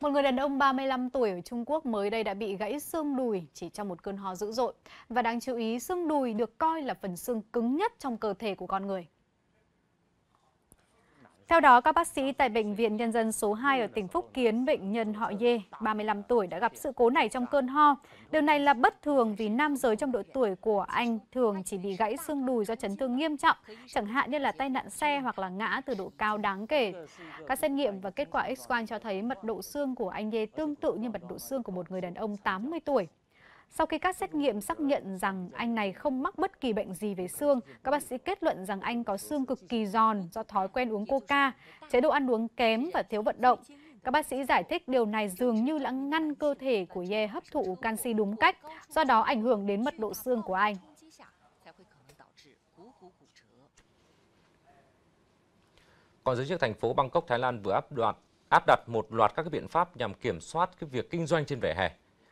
Một người đàn ông 35 tuổi ở Trung Quốc mới đây đã bị gãy xương đùi chỉ trong một cơn ho dữ dội. Và đáng chú ý, xương đùi được coi là phần xương cứng nhất trong cơ thể của con người. Theo đó, các bác sĩ tại Bệnh viện Nhân dân số 2 ở tỉnh Phúc Kiến, bệnh nhân họ Dê, 35 tuổi đã gặp sự cố này trong cơn ho. Điều này là bất thường vì nam giới trong độ tuổi của anh thường chỉ bị gãy xương đùi do chấn thương nghiêm trọng, chẳng hạn như là tai nạn xe hoặc là ngã từ độ cao đáng kể. Các xét nghiệm và kết quả x-quang cho thấy mật độ xương của anh Dê tương tự như mật độ xương của một người đàn ông 80 tuổi. Sau khi các xét nghiệm xác nhận rằng anh này không mắc bất kỳ bệnh gì về xương, các bác sĩ kết luận rằng anh có xương cực kỳ giòn do thói quen uống coca, chế độ ăn uống kém và thiếu vận động. Các bác sĩ giải thích điều này dường như là ngăn cơ thể của Ye hấp thụ canxi đúng cách, do đó ảnh hưởng đến mật độ xương của anh. Còn giới chức thành phố Bangkok, Thái Lan vừa áp đặt áp đặt một loạt các biện pháp nhằm kiểm soát cái việc kinh doanh trên vỉa hè.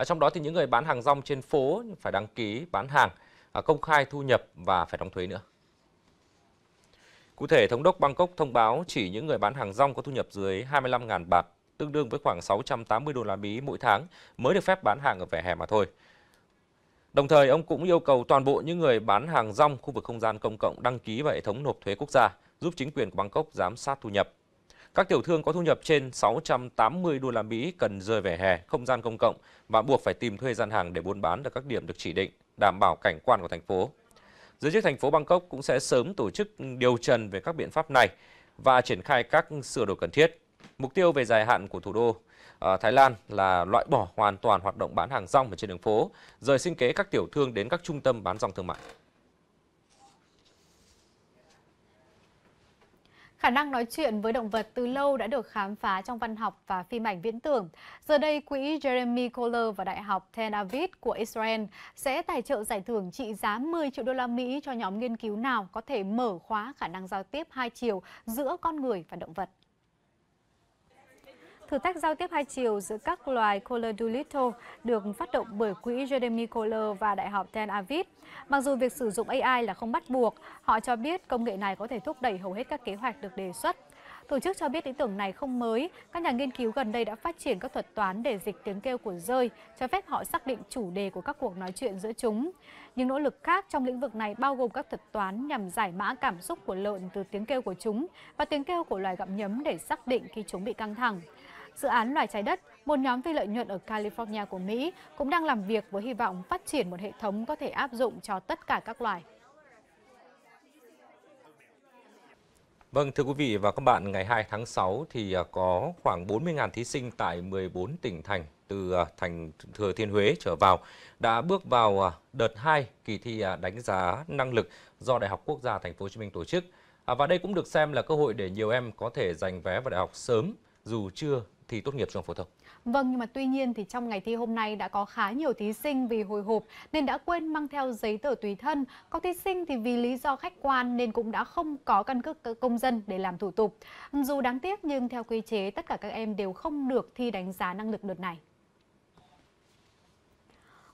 À, trong đó thì những người bán hàng rong trên phố phải đăng ký bán hàng, à, công khai thu nhập và phải đóng thuế nữa. Cụ thể, Thống đốc Bangkok thông báo chỉ những người bán hàng rong có thu nhập dưới 25.000 bạt, tương đương với khoảng 680 đô la Mỹ mỗi tháng mới được phép bán hàng ở vẻ hè mà thôi. Đồng thời, ông cũng yêu cầu toàn bộ những người bán hàng rong khu vực không gian công cộng đăng ký vào hệ thống nộp thuế quốc gia, giúp chính quyền của Bangkok giám sát thu nhập. Các tiểu thương có thu nhập trên 680 đô la Mỹ cần rời về hè, không gian công cộng và buộc phải tìm thuê gian hàng để buôn bán ở các điểm được chỉ định, đảm bảo cảnh quan của thành phố. Giới chức thành phố Bangkok cũng sẽ sớm tổ chức điều trần về các biện pháp này và triển khai các sửa đổi cần thiết. Mục tiêu về dài hạn của thủ đô ở ờ, Thái Lan là loại bỏ hoàn toàn hoạt động bán hàng rong ở trên đường phố, rời sinh kế các tiểu thương đến các trung tâm bán rong thương mại. Khả năng nói chuyện với động vật từ lâu đã được khám phá trong văn học và phim ảnh viễn tưởng. Giờ đây, quỹ Jeremy Kohler và Đại học Tel Aviv của Israel sẽ tài trợ giải thưởng trị giá 10 triệu đô la Mỹ cho nhóm nghiên cứu nào có thể mở khóa khả năng giao tiếp hai chiều giữa con người và động vật. Thử thách giao tiếp hai chiều giữa các loài Coler-Doolittle được phát động bởi quỹ Jeremy Coler và Đại học Tel Aviv. Mặc dù việc sử dụng AI là không bắt buộc, họ cho biết công nghệ này có thể thúc đẩy hầu hết các kế hoạch được đề xuất. Tổ chức cho biết ý tưởng này không mới, các nhà nghiên cứu gần đây đã phát triển các thuật toán để dịch tiếng kêu của rơi, cho phép họ xác định chủ đề của các cuộc nói chuyện giữa chúng. Những nỗ lực khác trong lĩnh vực này bao gồm các thuật toán nhằm giải mã cảm xúc của lợn từ tiếng kêu của chúng và tiếng kêu của loài gặm nhấm để xác định khi chúng bị căng thẳng dự án loài trái đất, một nhóm phi lợi nhuận ở California của Mỹ cũng đang làm việc với hy vọng phát triển một hệ thống có thể áp dụng cho tất cả các loài. Vâng, thưa quý vị và các bạn, ngày 2 tháng 6 thì à, có khoảng 40.000 thí sinh tại 14 tỉnh thành từ à, thành Thừa Thiên Huế trở vào đã bước vào à, đợt 2 kỳ thi đánh giá năng lực do Đại học Quốc gia Thành phố Hồ Chí Minh tổ chức. Và đây cũng được xem là cơ hội để nhiều em có thể giành vé vào đại học sớm dù chưa thì tốt nghiệp trung học phổ thông. Vâng, nhưng mà tuy nhiên thì trong ngày thi hôm nay đã có khá nhiều thí sinh vì hồi hộp nên đã quên mang theo giấy tờ tùy thân. Có thí sinh thì vì lý do khách quan nên cũng đã không có căn cước công dân để làm thủ tục. Dù đáng tiếc nhưng theo quy chế tất cả các em đều không được thi đánh giá năng lực đợt này.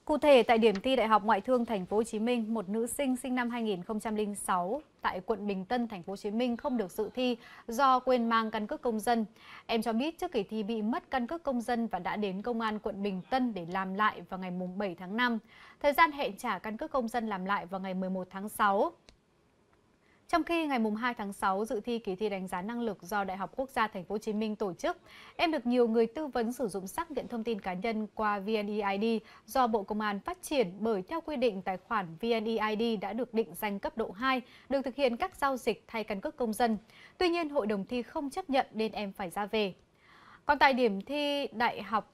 Cụ thể tại điểm thi Đại học Ngoại thương Thành phố Hồ Chí Minh, một nữ sinh sinh năm 2006 tại quận Bình Tân Thành phố Hồ Chí Minh không được dự thi do quên mang căn cước công dân. Em cho biết trước kỳ thi bị mất căn cước công dân và đã đến công an quận Bình Tân để làm lại vào ngày 7 tháng 5. Thời gian hẹn trả căn cước công dân làm lại vào ngày 11 tháng 6. Trong khi ngày 2 tháng 6 dự thi kỳ thi đánh giá năng lực do Đại học Quốc gia Thành phố Hồ Chí Minh tổ chức, em được nhiều người tư vấn sử dụng xác nhận thông tin cá nhân qua VNEID do Bộ Công an phát triển bởi theo quy định tài khoản VNEID đã được định danh cấp độ 2, được thực hiện các giao dịch thay căn cước công dân. Tuy nhiên, hội đồng thi không chấp nhận nên em phải ra về. Còn tại điểm thi Đại học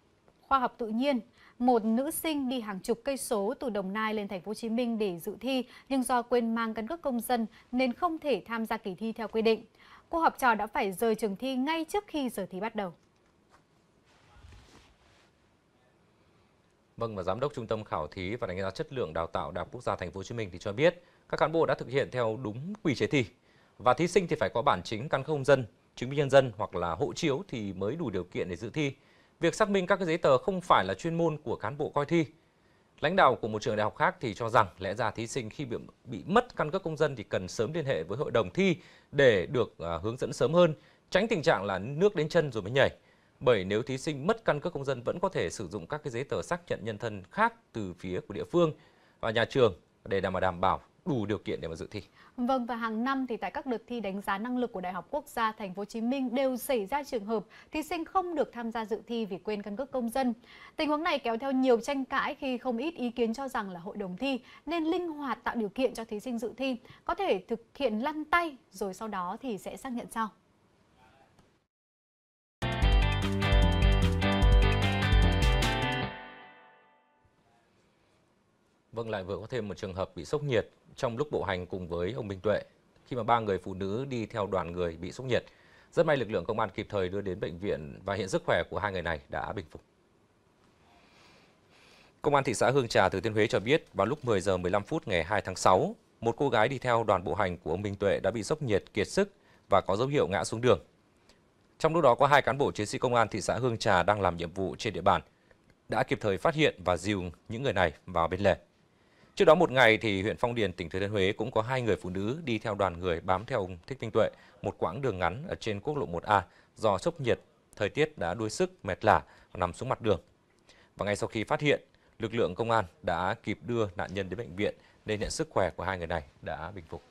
Khoa học Tự nhiên, một nữ sinh đi hàng chục cây số từ Đồng Nai lên thành phố Hồ Chí Minh để dự thi nhưng do quên mang căn cước công dân nên không thể tham gia kỳ thi theo quy định. Cô học trò đã phải rời trường thi ngay trước khi giờ thi bắt đầu. Vâng và giám đốc trung tâm khảo thí và đánh giá chất lượng đào tạo Đại học Quốc gia Thành phố Hồ Chí Minh thì cho biết các cán bộ đã thực hiện theo đúng quy chế thi và thí sinh thì phải có bản chính căn cước công dân, chứng minh nhân dân hoặc là hộ chiếu thì mới đủ điều kiện để dự thi việc xác minh các cái giấy tờ không phải là chuyên môn của cán bộ coi thi. Lãnh đạo của một trường đại học khác thì cho rằng lẽ ra thí sinh khi bị, bị mất căn cước công dân thì cần sớm liên hệ với hội đồng thi để được à, hướng dẫn sớm hơn, tránh tình trạng là nước đến chân rồi mới nhảy. Bởi nếu thí sinh mất căn cước công dân vẫn có thể sử dụng các cái giấy tờ xác nhận nhân thân khác từ phía của địa phương và nhà trường để đảm bảo đảm bảo đủ điều kiện để mà dự thi. Vâng và hàng năm thì tại các đợt thi đánh giá năng lực của Đại học Quốc gia Thành phố Hồ Chí Minh đều xảy ra trường hợp thí sinh không được tham gia dự thi vì quên căn cước công dân. Tình huống này kéo theo nhiều tranh cãi khi không ít ý kiến cho rằng là hội đồng thi nên linh hoạt tạo điều kiện cho thí sinh dự thi, có thể thực hiện lăn tay rồi sau đó thì sẽ xác nhận sau. Vâng lại vừa có thêm một trường hợp bị sốc nhiệt trong lúc bộ hành cùng với ông Minh Tuệ khi mà ba người phụ nữ đi theo đoàn người bị sốc nhiệt. Rất may lực lượng công an kịp thời đưa đến bệnh viện và hiện sức khỏe của hai người này đã bình phục. Công an thị xã Hương Trà, Thừa Thiên Huế cho biết vào lúc 10 giờ 15 phút ngày 2 tháng 6, một cô gái đi theo đoàn bộ hành của ông Minh Tuệ đã bị sốc nhiệt kiệt sức và có dấu hiệu ngã xuống đường. Trong lúc đó có hai cán bộ chiến sĩ công an thị xã Hương Trà đang làm nhiệm vụ trên địa bàn đã kịp thời phát hiện và dìu những người này vào bên lề. Trước đó một ngày thì huyện Phong Điền, tỉnh Thừa Thiên Huế cũng có hai người phụ nữ đi theo đoàn người bám theo ông Thích Minh Tuệ một quãng đường ngắn ở trên quốc lộ 1A do sốc nhiệt, thời tiết đã đuối sức, mệt lả và nằm xuống mặt đường. Và ngay sau khi phát hiện, lực lượng công an đã kịp đưa nạn nhân đến bệnh viện nên nhận sức khỏe của hai người này đã bình phục.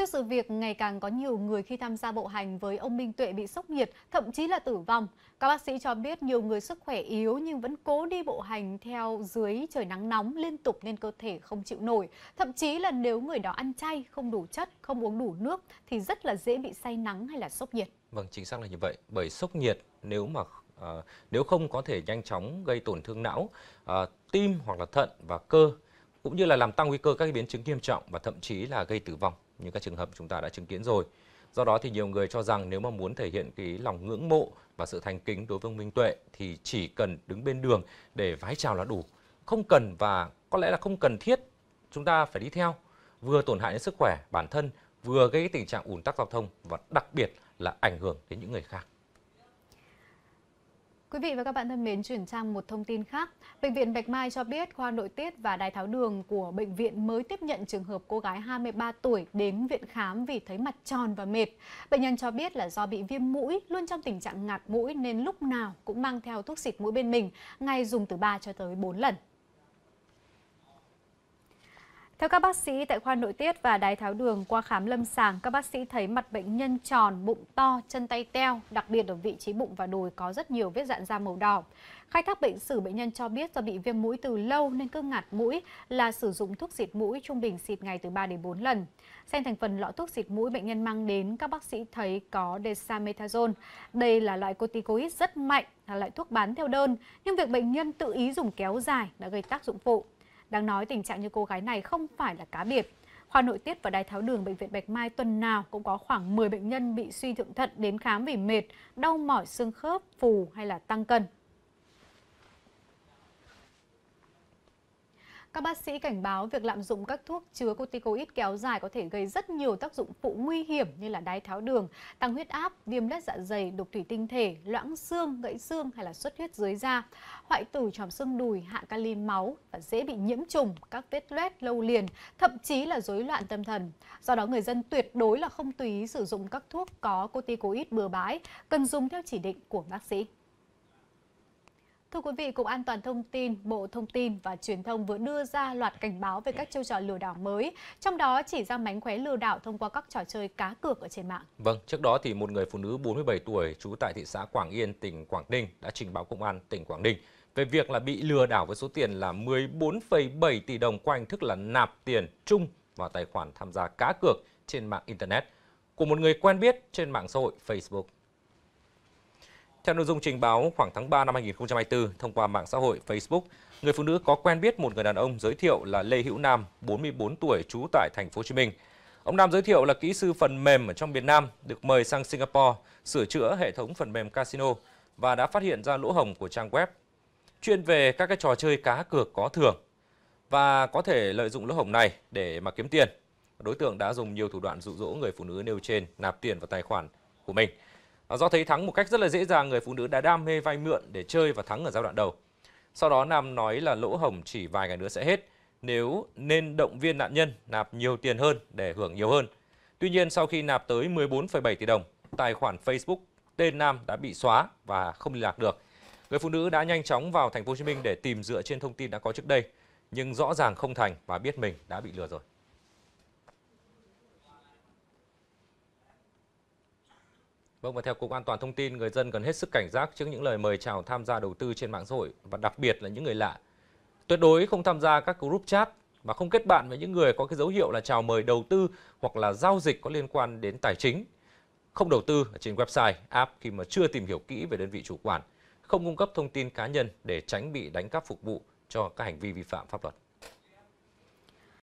Trước sự việc ngày càng có nhiều người khi tham gia bộ hành với ông Minh Tuệ bị sốc nhiệt, thậm chí là tử vong, các bác sĩ cho biết nhiều người sức khỏe yếu nhưng vẫn cố đi bộ hành theo dưới trời nắng nóng liên tục nên cơ thể không chịu nổi. Thậm chí là nếu người đó ăn chay, không đủ chất, không uống đủ nước thì rất là dễ bị say nắng hay là sốc nhiệt. Vâng, chính xác là như vậy. Bởi sốc nhiệt nếu mà à, nếu không có thể nhanh chóng gây tổn thương não, à, tim hoặc là thận và cơ cũng như là làm tăng nguy cơ các biến chứng nghiêm trọng và thậm chí là gây tử vong như các trường hợp chúng ta đã chứng kiến rồi. Do đó thì nhiều người cho rằng nếu mà muốn thể hiện cái lòng ngưỡng mộ và sự thành kính đối với ông Minh Tuệ thì chỉ cần đứng bên đường để vái chào là đủ. Không cần và có lẽ là không cần thiết chúng ta phải đi theo. Vừa tổn hại đến sức khỏe bản thân, vừa gây tình trạng ùn tắc giao thông và đặc biệt là ảnh hưởng đến những người khác. Quý vị và các bạn thân mến, chuyển sang một thông tin khác. Bệnh viện Bạch Mai cho biết khoa nội tiết và đái tháo đường của bệnh viện mới tiếp nhận trường hợp cô gái 23 tuổi đến viện khám vì thấy mặt tròn và mệt. Bệnh nhân cho biết là do bị viêm mũi, luôn trong tình trạng ngạt mũi nên lúc nào cũng mang theo thuốc xịt mũi bên mình, ngay dùng từ 3 cho tới 4 lần. Theo các bác sĩ tại khoa nội tiết và đái tháo đường qua khám lâm sàng, các bác sĩ thấy mặt bệnh nhân tròn, bụng to, chân tay teo, đặc biệt ở vị trí bụng và đùi có rất nhiều vết dạn da màu đỏ. Khai thác bệnh sử bệnh nhân cho biết do bị viêm mũi từ lâu nên cứ ngạt mũi là sử dụng thuốc xịt mũi trung bình xịt ngày từ 3 đến 4 lần. Xem thành phần lọ thuốc xịt mũi bệnh nhân mang đến, các bác sĩ thấy có desamethasone. Đây là loại corticoid rất mạnh, là loại thuốc bán theo đơn, nhưng việc bệnh nhân tự ý dùng kéo dài đã gây tác dụng phụ. Đáng nói tình trạng như cô gái này không phải là cá biệt. Khoa nội tiết và đai tháo đường Bệnh viện Bạch Mai tuần nào cũng có khoảng 10 bệnh nhân bị suy thượng thận đến khám vì mệt, đau mỏi xương khớp, phù hay là tăng cân. Các bác sĩ cảnh báo việc lạm dụng các thuốc chứa corticoid kéo dài có thể gây rất nhiều tác dụng phụ nguy hiểm như là đái tháo đường, tăng huyết áp, viêm lết dạ dày, đục thủy tinh thể, loãng xương, gãy xương hay là xuất huyết dưới da, hoại tử tròm xương đùi, hạ kali máu và dễ bị nhiễm trùng, các vết loét lâu liền, thậm chí là rối loạn tâm thần. Do đó người dân tuyệt đối là không tùy ý sử dụng các thuốc có corticoid bừa bãi, cần dùng theo chỉ định của bác sĩ. Thưa quý vị, Cục An toàn Thông tin, Bộ Thông tin và Truyền thông vừa đưa ra loạt cảnh báo về các chiêu trò lừa đảo mới, trong đó chỉ ra mánh khóe lừa đảo thông qua các trò chơi cá cược ở trên mạng. Vâng, trước đó thì một người phụ nữ 47 tuổi trú tại thị xã Quảng Yên, tỉnh Quảng Ninh đã trình báo công an tỉnh Quảng Ninh về việc là bị lừa đảo với số tiền là 14,7 tỷ đồng qua hình thức là nạp tiền chung vào tài khoản tham gia cá cược trên mạng Internet của một người quen biết trên mạng xã hội Facebook. Theo nội dung trình báo khoảng tháng 3 năm 2024 thông qua mạng xã hội Facebook, người phụ nữ có quen biết một người đàn ông giới thiệu là Lê Hữu Nam, 44 tuổi, trú tại thành phố Hồ Chí Minh. Ông Nam giới thiệu là kỹ sư phần mềm ở trong miền Nam được mời sang Singapore sửa chữa hệ thống phần mềm casino và đã phát hiện ra lỗ hồng của trang web chuyên về các cái trò chơi cá cược có thưởng và có thể lợi dụng lỗ hổng này để mà kiếm tiền. Đối tượng đã dùng nhiều thủ đoạn dụ dỗ người phụ nữ nêu trên nạp tiền vào tài khoản của mình. À, do thấy thắng một cách rất là dễ dàng, người phụ nữ đã đam mê vay mượn để chơi và thắng ở giai đoạn đầu. Sau đó Nam nói là lỗ hồng chỉ vài ngày nữa sẽ hết, nếu nên động viên nạn nhân nạp nhiều tiền hơn để hưởng nhiều hơn. Tuy nhiên sau khi nạp tới 14,7 tỷ đồng, tài khoản Facebook tên Nam đã bị xóa và không liên lạc được. Người phụ nữ đã nhanh chóng vào thành phố Hồ Chí Minh để tìm dựa trên thông tin đã có trước đây, nhưng rõ ràng không thành và biết mình đã bị lừa rồi. Vâng và theo Cục An toàn Thông tin, người dân cần hết sức cảnh giác trước những lời mời chào tham gia đầu tư trên mạng xã hội và đặc biệt là những người lạ. Tuyệt đối không tham gia các group chat và không kết bạn với những người có cái dấu hiệu là chào mời đầu tư hoặc là giao dịch có liên quan đến tài chính. Không đầu tư ở trên website, app khi mà chưa tìm hiểu kỹ về đơn vị chủ quản. Không cung cấp thông tin cá nhân để tránh bị đánh cắp phục vụ cho các hành vi vi phạm pháp luật.